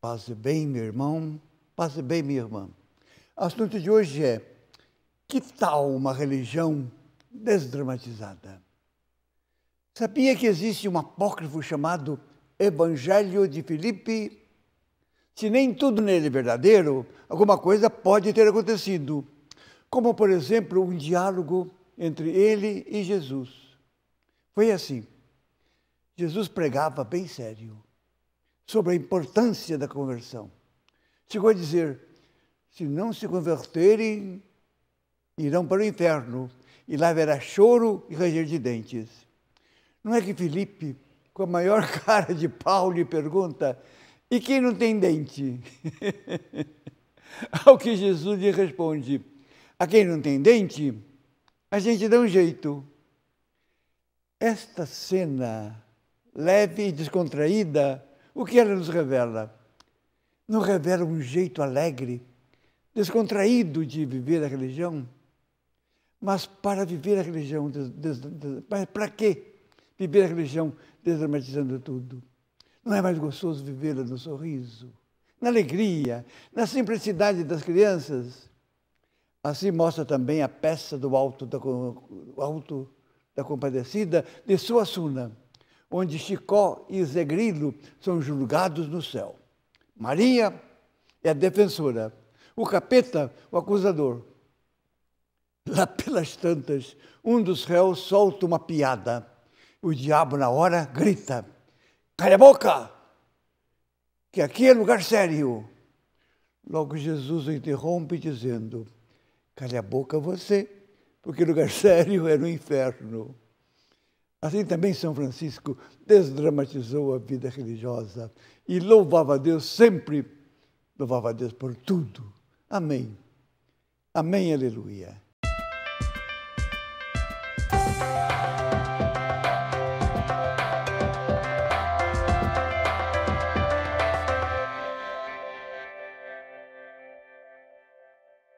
Paz e bem, meu irmão. Paz e bem, minha irmã. O assunto de hoje é: que tal uma religião desdramatizada? Sabia que existe um apócrifo chamado Evangelho de Filipe se nem tudo nele é verdadeiro, alguma coisa pode ter acontecido, como, por exemplo, um diálogo entre ele e Jesus. Foi assim. Jesus pregava bem sério sobre a importância da conversão. Chegou a dizer: se não se converterem, irão para o inferno, e lá haverá choro e ranger de dentes. Não é que Felipe, com a maior cara de pau, lhe pergunta: e quem não tem dente? Ao que Jesus lhe responde: A quem não tem dente, a gente dá um jeito. Esta cena leve e descontraída, o que ela nos revela? Nos revela um jeito alegre, descontraído de viver a religião. Mas para viver a religião, para quê viver a religião desdramatizando tudo? Não é mais gostoso vivê-la no sorriso, na alegria, na simplicidade das crianças? Assim mostra também a peça do Alto da, alto da Compadecida de Suassuna, onde Chicó e Zé Grilo são julgados no céu. Maria é a defensora, o capeta, o acusador. Lá pelas tantas, um dos réus solta uma piada. O diabo, na hora, grita: Cale a boca! Que aqui é lugar sério. Logo Jesus o interrompe dizendo: Cale a boca você, porque lugar sério é no inferno. Assim também São Francisco desdramatizou a vida religiosa e louvava a Deus sempre, louvava a Deus por tudo. Amém. Amém, aleluia.